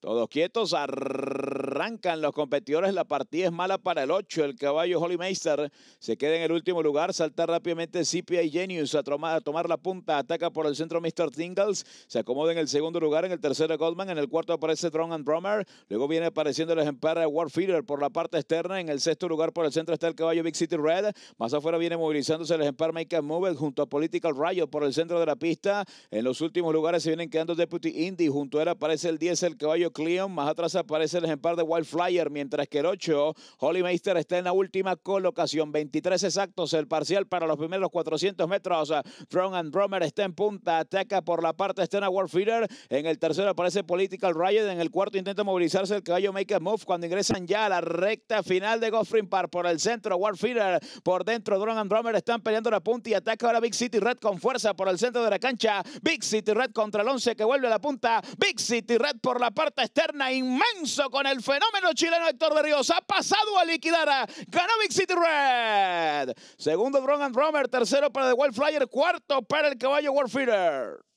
Todos quietos arrancan los competidores, la partida es mala para el 8. El caballo Holy Meister se queda en el último lugar. Salta rápidamente CPI Genius a, tomar, la punta. Ataca por el centro Mr. Tingles. Se acomoda en el segundo lugar. En el tercero Goldman. En el cuarto aparece Drone and Drummer. Luego viene apareciendo el ejemplar de por la parte externa. En el sexto lugar por el centro está el caballo Big City Red. Más afuera viene movilizándose el ejemplar Make a Move junto a Political Riot por el centro de la pista. En los últimos lugares se vienen quedando Deputy Indy. Junto a él aparece el 10, el caballo Cleon. Más atrás aparece el ejemplar de Flyer, mientras que el 8, Meister está en la última colocación. 23 exactos el parcial para los primeros 400 metros. Drone and Drummer está en punta, ataca por la parte externa Warfighter. En el tercero aparece Political Riot, en el cuarto intenta movilizarse el caballo Make a Move cuando ingresan ya a la recta final de Goffrin Park. Por el centro, Feeder. Por dentro, Drone and Drummer están peleando la punta y ataca ahora Big City Red con fuerza por el centro de la cancha. Big City Red contra el 11 que vuelve a la punta. Big City Red por la parte externa, inmenso con el fenómeno chileno Héctor Berrios ha pasado a liquidar a Ganovic City Red. Segundo, Drone and Romer. Tercero para The Wild Flyer. Cuarto para el caballo Warfeeder.